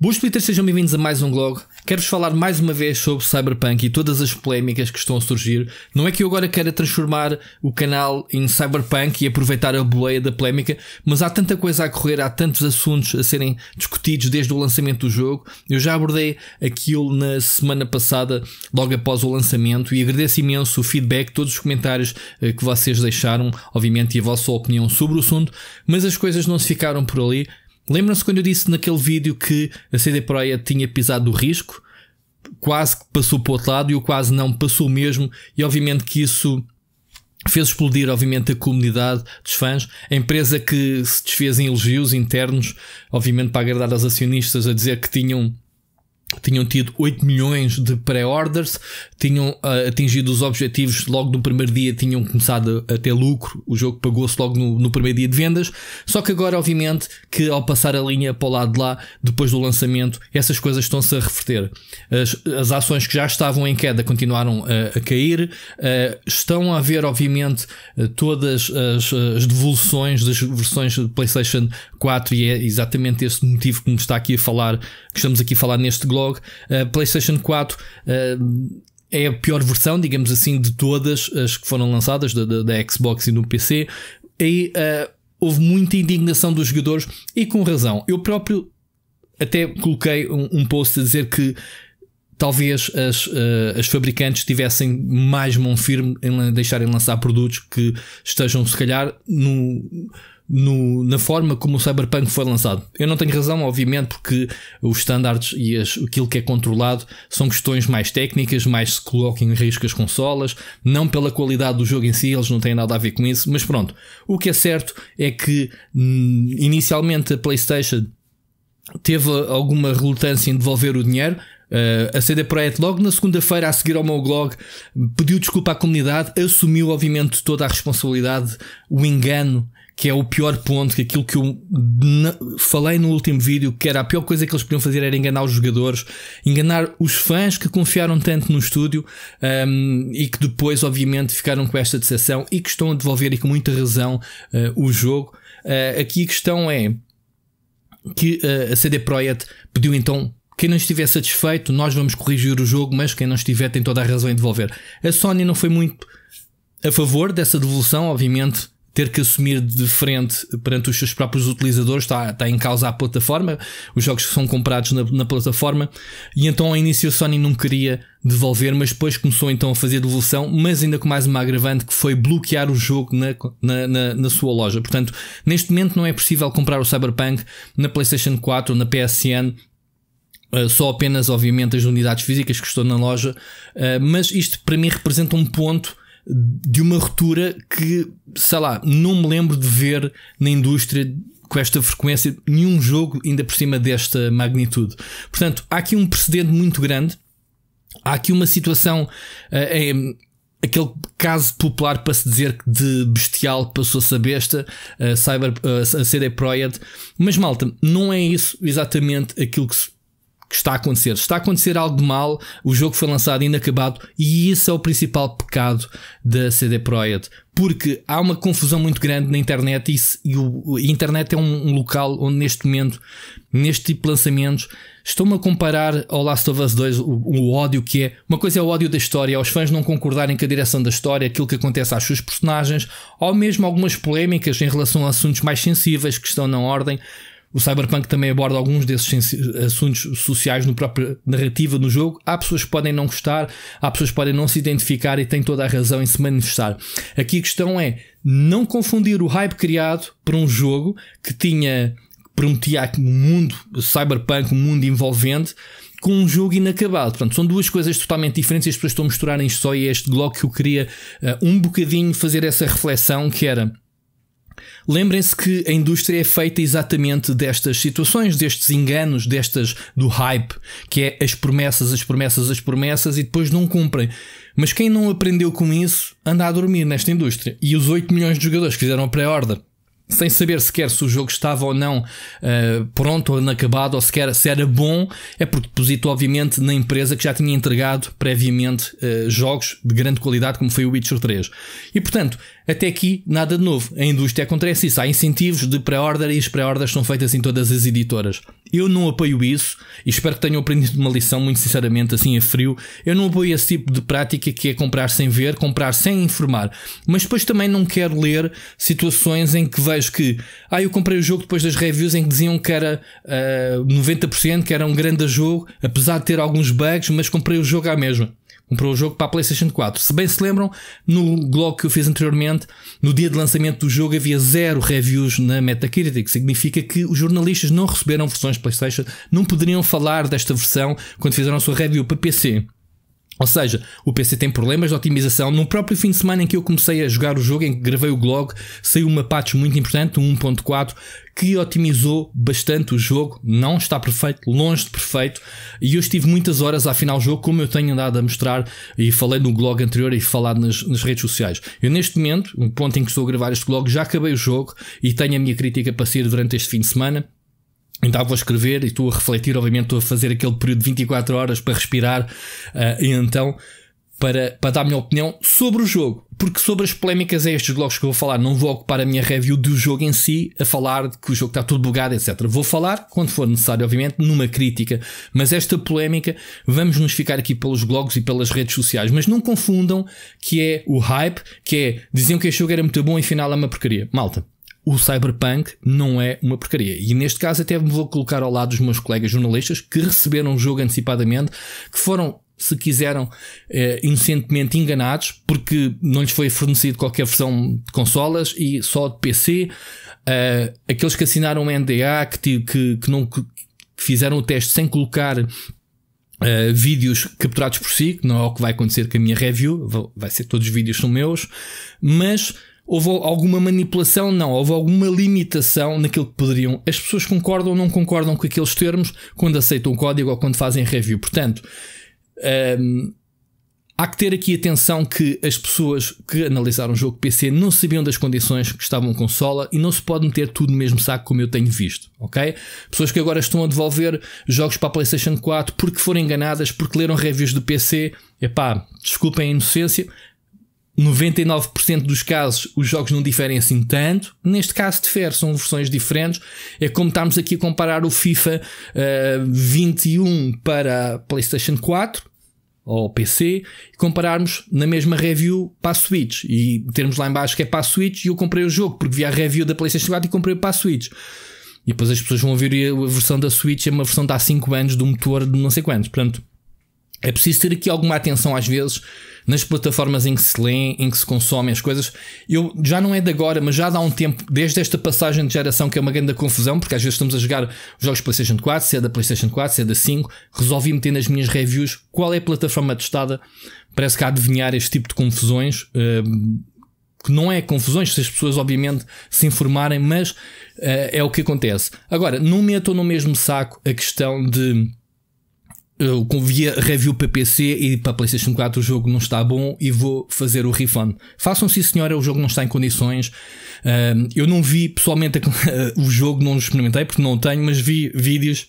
Boas splitters, sejam bem-vindos a mais um blog. Quero-vos falar mais uma vez sobre Cyberpunk e todas as polémicas que estão a surgir. Não é que eu agora queira transformar o canal em Cyberpunk e aproveitar a boleia da polémica, mas há tanta coisa a correr, há tantos assuntos a serem discutidos desde o lançamento do jogo. Eu já abordei aquilo na semana passada, logo após o lançamento, e agradeço imenso o feedback, todos os comentários eh, que vocês deixaram, obviamente, e a vossa opinião sobre o assunto, mas as coisas não se ficaram por ali Lembram-se quando eu disse naquele vídeo que a CD Projekt tinha pisado o risco? Quase que passou para o outro lado e o quase não passou mesmo, e obviamente que isso fez explodir, obviamente, a comunidade dos fãs. A empresa que se desfez em elogios internos, obviamente, para agradar aos acionistas, a dizer que tinham tinham tido 8 milhões de pré-orders, tinham uh, atingido os objetivos logo no primeiro dia, tinham começado a, ter lucro, o jogo pagou-se logo no, no, primeiro dia de vendas, só que agora, obviamente, que ao passar a linha para o lado de lá, depois do lançamento, essas coisas estão-se a reverter. As, as, ações que já estavam em queda continuaram uh, a, cair, uh, estão a haver, obviamente, todas as, as, devoluções das versões de PlayStation 4 e é exatamente esse motivo que me está aqui a falar, que estamos aqui a falar neste globo a eh, PlayStation 4 eh, é a pior versão, digamos assim, de todas as que foram lançadas, da, da, da Xbox e do PC. E uh, houve muita indignação dos jogadores e com razão. Eu próprio até coloquei um, um post a dizer que talvez as, uh, as fabricantes tivessem mais mão firme em deixarem lançar produtos que estejam, se calhar, no, no, na forma como o Cyberpunk foi lançado. Eu não tenho razão, obviamente, porque os estándares e as, aquilo que é controlado são questões mais técnicas, mais se colocam em risco as consolas, não pela qualidade do jogo em si, eles não têm nada a ver com isso, mas pronto. O que é certo é que hum, inicialmente a PlayStation teve alguma relutância em devolver o dinheiro, Uh, a CD Projekt, logo na segunda-feira a seguir ao meu blog, pediu desculpa à comunidade, assumiu obviamente toda a responsabilidade, o engano, que é o pior ponto, que aquilo que eu falei no último vídeo, que era a pior coisa que eles podiam fazer era enganar os jogadores, enganar os fãs que confiaram tanto no estúdio um, ehm, e que depois, obviamente, ficaram com esta decepção e que estão a devolver e com muita razão uh, o jogo. Uh, aqui a questão é que a CD Projekt pediu então quem não estiver satisfeito, nós vamos corrigir o jogo, mas quem não estiver tem toda a razão em devolver. A Sony não foi muito a favor dessa devolução, obviamente. Ter que assumir de frente perante os seus próprios utilizadores está, está em causa a plataforma, os jogos que são comprados na, na plataforma, e então ao início a Sony não queria devolver, mas depois começou então a fazer devolução, mas ainda com mais uma agravante que foi bloquear o jogo na, na, na, na, sua loja. Portanto, neste momento não é possível comprar o Cyberpunk na PlayStation 4 ou na PSN eh, só apenas, obviamente, as unidades físicas que estou na loja, eh, mas isto para mim representa um ponto de uma ruptura que, sei lá, não me lembro de ver na indústria com esta frequência nenhum jogo ainda por cima desta magnitude. Portanto, há aqui um precedente muito grande, há aqui uma situação. É, aquele caso popular para se dizer que de bestial passou-se a besta, a, Cyber, a CD Projekt, mas malta, não é isso exatamente aquilo que se que está a acontecer. Está a acontecer algo de mal, o jogo foi lançado inacabado e isso é o principal pecado da CD Projekt. Porque há uma confusão muito grande na internet e, e o, a internet é um, um, local onde neste momento, neste tipo de lançamentos, estou me a comparar ao Last of Us 2 o, o, ódio que é. Uma coisa é o ódio da história, aos fãs não concordarem com a direção da história, aquilo que acontece às suas personagens, ou mesmo algumas polémicas em relação a assuntos mais sensíveis que estão na ordem. O Cyberpunk também aborda alguns desses assuntos sociais na própria narrativa no jogo. Há pessoas que podem não gostar, há pessoas que podem não se identificar e têm toda a razão em se manifestar. Aqui a questão é não confundir o hype criado por um jogo que tinha prometia um mundo cyberpunk, um mundo envolvente, com um jogo inacabado. Portanto, são duas coisas totalmente diferentes e as pessoas estão a misturarem isto só e é este blog que eu queria uh, um bocadinho fazer essa reflexão que era Lembrem-se que a indústria é feita exatamente destas situações, destes enganos, destas do hype, que é as promessas, as promessas, as promessas e depois não cumprem. Mas quem não aprendeu com isso anda a dormir nesta indústria. E os 8 milhões de jogadores que fizeram a pré-order sem saber sequer se o jogo estava ou não uh, pronto ou inacabado, ou sequer se era bom, é porque deposito, obviamente, na empresa que já tinha entregado previamente uh, jogos de grande qualidade, como foi o Witcher 3. E portanto, até aqui, nada de novo. A indústria acontece é isso. Há incentivos de pré-order e as pré-orders são feitas em todas as editoras. Eu não apoio isso e espero que tenham aprendido uma lição, muito sinceramente, assim a frio. Eu não apoio esse tipo de prática que é comprar sem ver, comprar sem informar. Mas depois também não quero ler situações em que vejo que, ah, eu comprei o jogo depois das reviews em que diziam que era uh, eh, 90%, que era um grande jogo, apesar de ter alguns bugs, mas comprei o jogo à mesma. Comprou o jogo para a PlayStation 4. Se bem se lembram, no blog que eu fiz anteriormente, no dia de lançamento do jogo havia zero reviews na Metacritic. Significa que os jornalistas não receberam versões PlayStation, não poderiam falar desta versão quando fizeram a sua review para PC. Ou seja, o PC tem problemas de otimização. No próprio fim de semana em que eu comecei a jogar o jogo, em que gravei o blog, saiu uma patch muito importante, um 1.4, que otimizou bastante o jogo. Não está perfeito, longe de perfeito. E eu estive muitas horas a afinar o jogo, como eu tenho andado a mostrar e falei no blog anterior e falado nas, nas redes sociais. Eu, neste momento, no ponto em que estou a gravar este blog, já acabei o jogo e tenho a minha crítica para sair durante este fim de semana. Então vou escrever e estou a refletir, obviamente, estou a fazer aquele período de 24 horas para respirar uh, e então para, para dar a minha opinião sobre o jogo. Porque sobre as polémicas é estes blogs que eu vou falar, não vou ocupar a minha review do jogo em si, a falar de que o jogo está tudo bugado, etc. Vou falar, quando for necessário, obviamente, numa crítica. Mas esta polémica, vamos nos ficar aqui pelos blogs e pelas redes sociais. Mas não confundam que é o hype, que é diziam que este jogo era muito bom e afinal é uma porcaria. Malta, o Cyberpunk não é uma porcaria. E neste caso até me vou colocar ao lado dos meus colegas jornalistas que receberam o jogo antecipadamente, que foram se quiseram, eh, inocentemente enganados, porque não lhes foi fornecido qualquer versão de consolas e só de PC. Uh, eh, aqueles que assinaram o NDA, que, que, que não que fizeram o teste sem colocar uh, vídeos capturados por si, que não é o que vai acontecer com a minha review, vai ser todos os vídeos são meus, mas houve alguma manipulação, não, houve alguma limitação naquilo que poderiam. As pessoas concordam ou não concordam com aqueles termos quando aceitam o código ou quando fazem review. Portanto, hum, há que ter aqui atenção que as pessoas que analisaram o jogo PC não sabiam das condições que estavam consola e não se pode meter tudo no mesmo saco como eu tenho visto, ok? Pessoas que agora estão a devolver jogos para a PlayStation 4 porque foram enganadas, porque leram reviews do PC, epá, desculpem a inocência, 99% dos casos os jogos não diferem assim tanto. Neste caso difere, são versões diferentes. É como estamos aqui a comparar o FIFA uh, eh, 21 para PlayStation 4 ou PC e compararmos na mesma review para a Switch e termos lá embaixo que é para a Switch e eu comprei o jogo porque vi a review da PlayStation 4 e comprei para a Switch. E depois as pessoas vão ouvir a versão da Switch é uma versão de há 5 anos do motor de não sei quantos. Portanto, é preciso ter aqui alguma atenção às vezes nas plataformas em que se lêem, em que se consomem as coisas. Eu já não é de agora, mas já dá um tempo, desde esta passagem de geração, que é uma grande confusão, porque às vezes estamos a jogar jogos PlayStation 4, se é da PlayStation 4, se é da 5, resolvi meter nas minhas reviews qual é a plataforma testada. Parece que há adivinhar este tipo de confusões. Eh, que não é confusões, se as pessoas obviamente se informarem, mas uh, é o que acontece. Agora, não meto no mesmo saco a questão de eu convia review para PC e para PlayStation 4 o jogo não está bom e vou fazer o refund. Façam sim, senhora, o jogo não está em condições. eu não vi pessoalmente o jogo, não experimentei porque não o tenho, mas vi vídeos.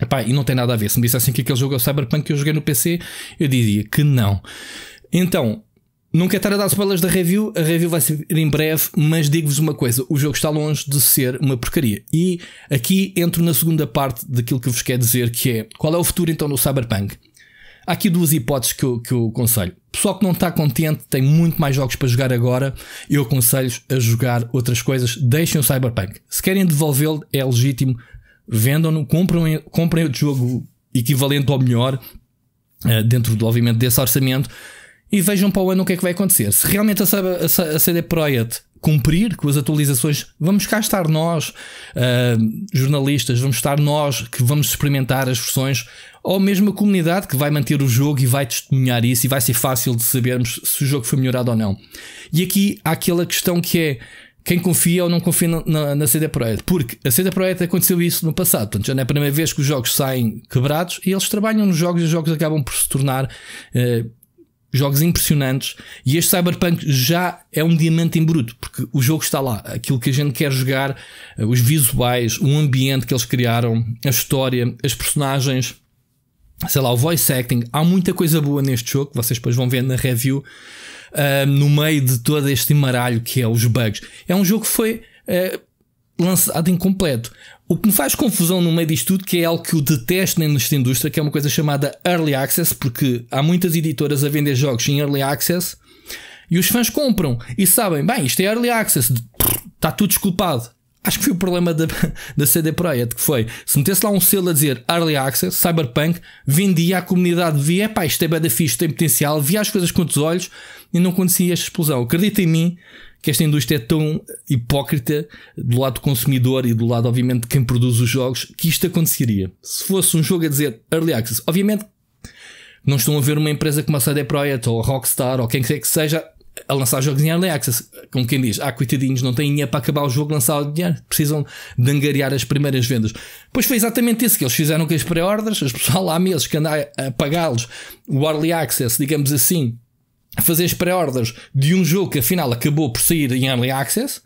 Epá, e não tem nada a ver. Se me dissessem que aquele jogo é o Cyberpunk que eu joguei no PC, eu diria que não. Então, Nunca estar é a dar spoilers da review, a review vai ser em breve, mas digo-vos uma coisa: o jogo está longe de ser uma porcaria. E aqui entro na segunda parte daquilo que vos quero dizer, que é qual é o futuro então no Cyberpunk? Há aqui duas hipóteses que eu, que eu aconselho. Pessoal que não está contente, tem muito mais jogos para jogar agora, eu aconselho a jogar outras coisas. Deixem o Cyberpunk. Se querem devolvê-lo, é legítimo. Vendam-no, comprem, comprem outro jogo equivalente ao melhor, eh, dentro do, obviamente, desse orçamento e vejam para o ano o que é que vai acontecer. Se realmente a CD Projekt cumprir com as atualizações, vamos cá estar nós, uh, jornalistas, vamos estar nós que vamos experimentar as versões, ou mesmo a comunidade que vai manter o jogo e vai testemunhar isso e vai ser fácil de sabermos se o jogo foi melhorado ou não. E aqui há aquela questão que é quem confia ou não confia na, na, na CD Projekt, porque a CD Projekt aconteceu isso no passado, portanto já não é a primeira vez que os jogos saem quebrados e eles trabalham nos jogos e os jogos acabam por se tornar uh, jogos impressionantes e este Cyberpunk já é um diamante em bruto, porque o jogo está lá, aquilo que a gente quer jogar, eh, os visuais, o ambiente que eles criaram, a história, as personagens, sei lá, o voice acting, há muita coisa boa neste jogo, que vocês depois vão ver na review, eh, no meio de todo este maralho que é os bugs. É um jogo que foi eh, lançado incompleto. O que me faz confusão no meio disto tudo, que é algo que eu detesto nesta indústria, que é uma coisa chamada Early Access, porque há muitas editoras a vender jogos em Early Access e os fãs compram e sabem, bem, isto é Early Access, está tudo desculpado. Acho que foi o problema da, da CD Projekt que foi, se metesse lá um selo a dizer Early Access, Cyberpunk, vendia à comunidade, via, pá, isto é bad fixe, tem potencial, via as coisas com os olhos e não acontecia esta explosão. Acredita em mim, que esta indústria é tão hipócrita do lado do consumidor e do lado, obviamente, de quem produz os jogos, que isto aconteceria. Se fosse um jogo a dizer Early Access, obviamente não estão a ver uma empresa como a CD Projekt ou a Rockstar ou quem quer que seja a lançar jogos em Early Access, com quem diz, ah, coitadinhos, não têm dinheiro para acabar o jogo, lançado o dinheiro, precisam de angariar as primeiras vendas. Pois foi exatamente isso que eles fizeram com as pré-ordens, as pessoas lá há meses que andam a pagá-los o Early Access, digamos assim, fazeres pré ordas de um jogo que afinal acabou por sair em Early Access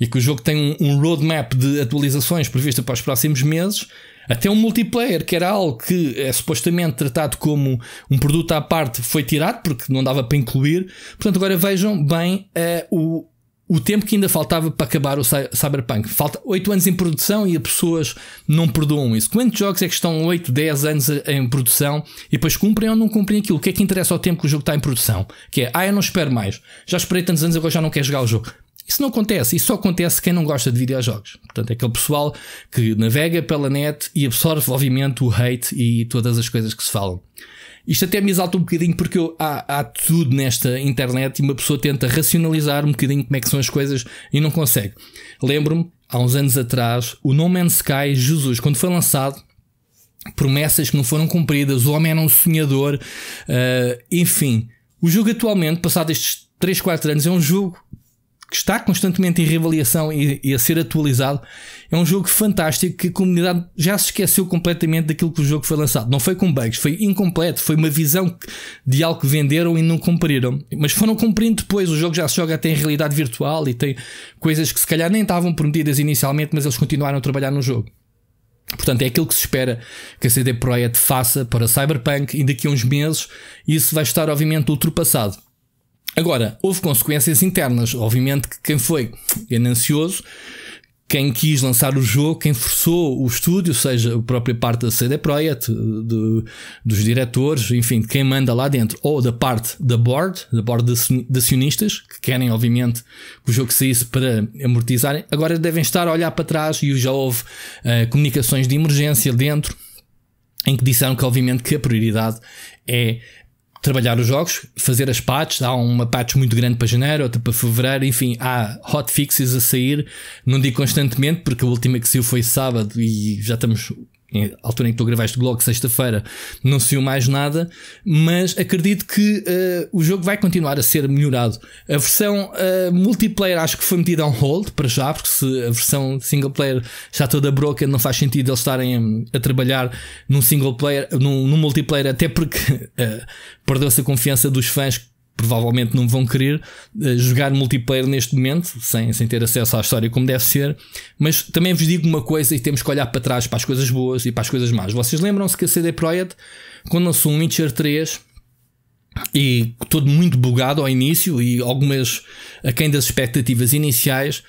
e que o jogo tem um, um roadmap de atualizações prevista para os próximos meses, até um multiplayer, que era algo que é supostamente tratado como um produto à parte, foi tirado porque não dava para incluir. Portanto, agora vejam bem uh, o, o tempo que ainda faltava para acabar o Cyberpunk. Falta 8 anos em produção e as pessoas não perdoam isso. Quantos jogos é que estão 8, 10 anos em produção e depois cumprem ou não cumprem aquilo? O que é que interessa ao tempo que o jogo está em produção? Que é, ah, eu não espero mais. Já esperei tantos anos, agora já não quero jogar o jogo. Isso não acontece, isso só acontece quem não gosta de videojogos. Portanto, é aquele pessoal que navega pela net e absorve, obviamente, o hate e todas as coisas que se falam. Isto até me exalta um bocadinho porque eu, há, há tudo nesta internet e uma pessoa tenta racionalizar um bocadinho como é que são as coisas e não consegue. Lembro-me, há uns anos atrás, o No Man's Sky, Jesus, quando foi lançado, promessas que não foram cumpridas, o homem era um sonhador, uh, enfim. O jogo atualmente, passado estes 3, 4 anos, é um jogo que está constantemente em reavaliação e, e, a ser atualizado. É um jogo fantástico que a comunidade já se esqueceu completamente daquilo que o jogo foi lançado. Não foi com bugs, foi incompleto, foi uma visão de algo que venderam e não cumpriram. Mas foram cumprindo depois. O jogo já se joga até em realidade virtual e tem coisas que se calhar nem estavam prometidas inicialmente, mas eles continuaram a trabalhar no jogo. Portanto, é aquilo que se espera que a CD Projekt faça para Cyberpunk e daqui a uns meses isso vai estar obviamente ultrapassado. Agora, houve consequências internas. Obviamente que quem foi ganancioso, quem quis lançar o jogo, quem forçou o estúdio, seja a própria parte da CD Projekt, dos diretores, enfim, quem manda lá dentro, ou da parte da board, da board de acionistas, que querem, obviamente, que o jogo saísse para amortizarem, agora devem estar a olhar para trás e já houve uh, comunicações de emergência dentro em que disseram que, obviamente, que a prioridade é trabalhar os jogos, fazer as patches. Há uma patch muito grande para janeiro, outra para fevereiro, enfim, há hotfixes a sair. Não digo constantemente, porque a última que saiu foi sábado e já estamos em altura em que tu gravaste o blog, sexta-feira, não se mais nada, mas acredito que uh, o jogo vai continuar a ser melhorado. A versão uh, multiplayer acho que foi metida on hold para já, porque se a versão single player está toda broken, não faz sentido eles estarem a, eh, a trabalhar num single player, num, num multiplayer, até porque uh, perdeu-se a confiança dos fãs provavelmente não vão querer eh, jogar multiplayer neste momento, sem, sem ter acesso à história como deve ser. Mas também vos digo uma coisa e temos que olhar para trás para as coisas boas e para as coisas más. Vocês lembram-se que a CD Projekt, quando lançou um Witcher 3, e todo muito bugado ao início e algumas aquém das expectativas iniciais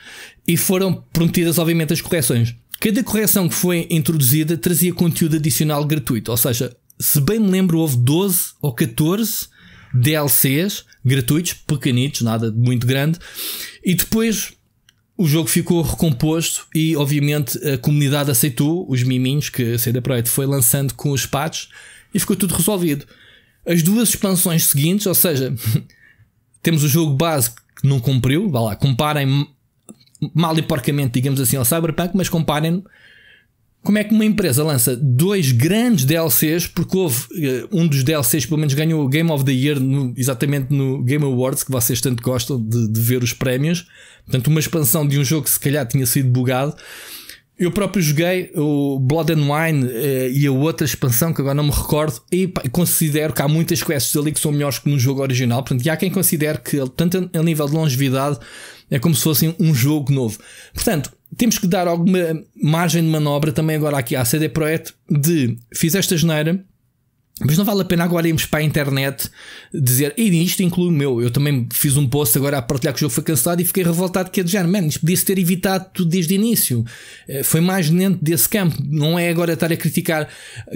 e foram prometidas obviamente as correções. Cada correção que foi introduzida trazia conteúdo adicional gratuito, ou seja, se bem me lembro houve 12 ou 14 DLCs gratuitos, pequenitos, nada de muito grande. E depois o jogo ficou recomposto e, obviamente, a comunidade aceitou os miminhos que a CD Projekt foi lançando com os patches e ficou tudo resolvido. As duas expansões seguintes, ou seja, temos o jogo base que não cumpriu, vá lá, comparem mal e porcamente, digamos assim, ao Cyberpunk, mas comparem como é que uma empresa lança dois grandes DLCs, porque houve eh, um dos DLCs, pelo menos ganhou o Game of the Year, no, exatamente no Game Awards, que vocês tanto gostam de, de, ver os prémios. Portanto, uma expansão de um jogo que se calhar tinha sido bugado. Eu próprio joguei o Blood and Wine eh, e a outra expansão que agora não me recordo e pá, considero que há muitas quests ali que são melhores que no jogo original. Portanto, e há quem considere que, tanto a nível de longevidade, é como se fosse um jogo novo. Portanto, temos que dar alguma margem de manobra também agora aqui à CD Projekt de fiz esta geneira, mas não vale a pena agora irmos para a internet dizer, e isto inclui o meu. Eu também fiz um post agora a partilhar que o jogo foi cancelado e fiquei revoltado que é de género. Man, isto podia-se ter evitado tudo desde o início. Eh, foi mais dentro desse campo. Não é agora estar a criticar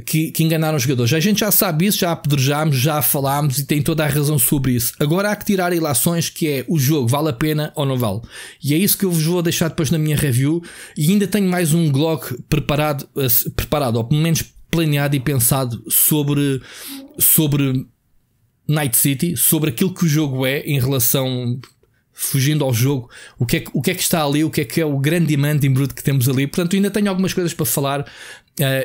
que, que enganaram os jogadores. A gente já sabe isso, já apedrejámos, já falámos e tem toda a razão sobre isso. Agora há que tirar ilações que é o jogo vale a pena ou não vale. E é isso que eu vos vou deixar depois na minha review. E ainda tenho mais um blog preparado, eh, preparado ou pelo menos planeado e pensado sobre, sobre Night City, sobre aquilo que o jogo é em relação. Fugindo ao jogo, o que, é que, o que é que está ali, o que é que é o grande diamante em bruto que temos ali. Portanto, ainda tenho algumas coisas para falar uh,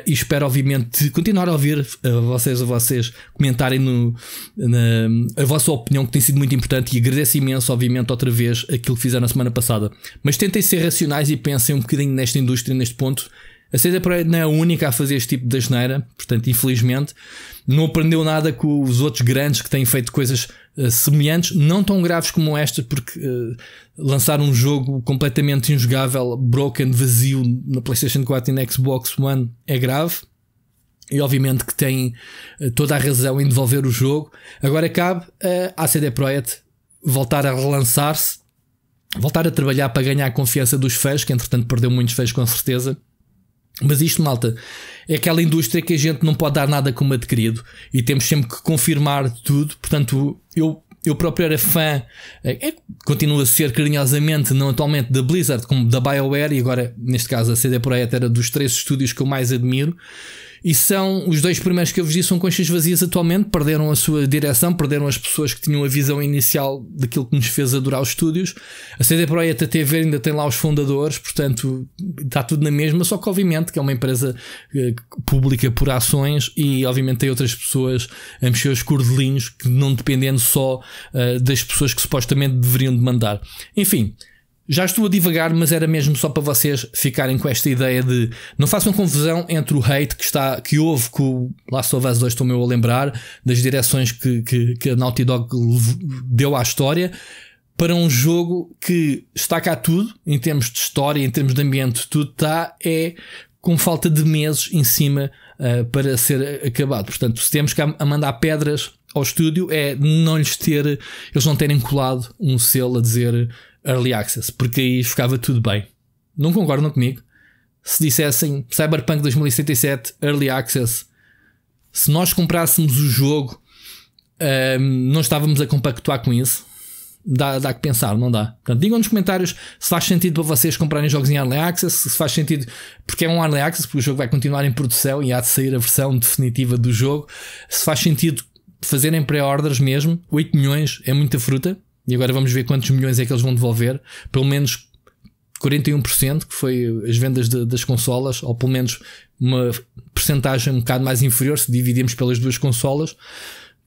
e espero, obviamente, continuar a ouvir eh, vocês a vocês comentarem no, na, a vossa opinião, que tem sido muito importante. E agradeço imenso, obviamente, outra vez aquilo que fizeram na semana passada. Mas tentem ser racionais e pensem um bocadinho nesta indústria, neste ponto, a CD Projekt não é a única a fazer este tipo de asneira, portanto, infelizmente, não aprendeu nada com os outros grandes que têm feito coisas uh, semelhantes, não tão graves como esta, porque uh, um jogo completamente injogável, broken, vazio na PlayStation 4 e na Xbox One é grave. E obviamente que tem uh, toda a razão em devolver o jogo. Agora cabe à CD Projekt voltar a relançar-se, voltar a trabalhar para ganhar a confiança dos fãs, que entretanto perdeu muitos fãs com certeza mas isto, malta, é aquela indústria que a gente não pode dar nada como adquirido e temos sempre que confirmar tudo. Portanto, eu, eu próprio era fã, eh, é, continuo a ser carinhosamente, não atualmente da Blizzard, como da BioWare, e agora, neste caso, a CD Projekt era dos três estúdios que eu mais admiro. E são os dois primeiros que eu vos disse são conchas vazias atualmente, perderam a sua direção, perderam as pessoas que tinham a visão inicial daquilo que nos fez adorar os estúdios. A CD Projekt a TV ainda tem lá os fundadores, portanto está tudo na mesma, só que obviamente que é uma empresa eh, pública por ações e obviamente tem outras pessoas a mexer os cordelinhos que não dependendo só eh, das pessoas que supostamente deveriam demandar. Enfim, já estou a divagar, mas era mesmo só para vocês ficarem com esta ideia de não façam confusão entre o hate que está que houve com o Last of Us 2 estou eu a lembrar, das direções que, que, que a Naughty Dog deu à história, para um jogo que está cá tudo, em termos de história, em termos de ambiente, tudo está, é com falta de meses em cima uh, para ser acabado. Portanto, se temos que a mandar pedras ao estúdio, é não lhes ter, eles não terem colado um selo a dizer Early Access, porque aí ficava tudo bem. Não concordam comigo? Se dissessem Cyberpunk 2077 Early Access, se nós comprássemos o jogo, um, ehm, não estávamos a compactuar com isso. Dá, dá que pensar, não dá. Portanto, digam nos comentários se faz sentido para vocês comprarem jogos em Early Access, se faz sentido porque é um Early Access, porque o jogo vai continuar em produção e há de sair a versão definitiva do jogo, se faz sentido fazerem pré-orders mesmo, 8 milhões é muita fruta, e agora vamos ver quantos milhões é que eles vão devolver. Pelo menos 41%, que foi as vendas de, das consolas, ou pelo menos uma percentagem um bocado mais inferior se dividirmos pelas duas consolas.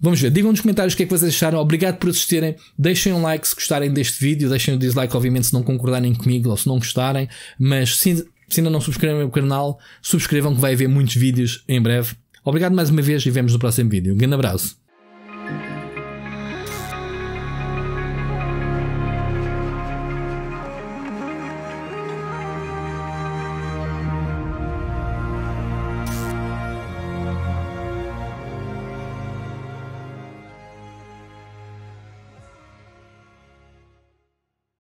Vamos ver, digam nos comentários o que é que vocês acharam. Obrigado por assistirem. Deixem um like se gostarem deste vídeo. Deixem o um dislike, obviamente, se não concordarem comigo ou se não gostarem. Mas se, se ainda não subscrevem o canal, subscrevam que vai haver muitos vídeos em breve. Obrigado mais uma vez e vemos no próximo vídeo. Um grande abraço.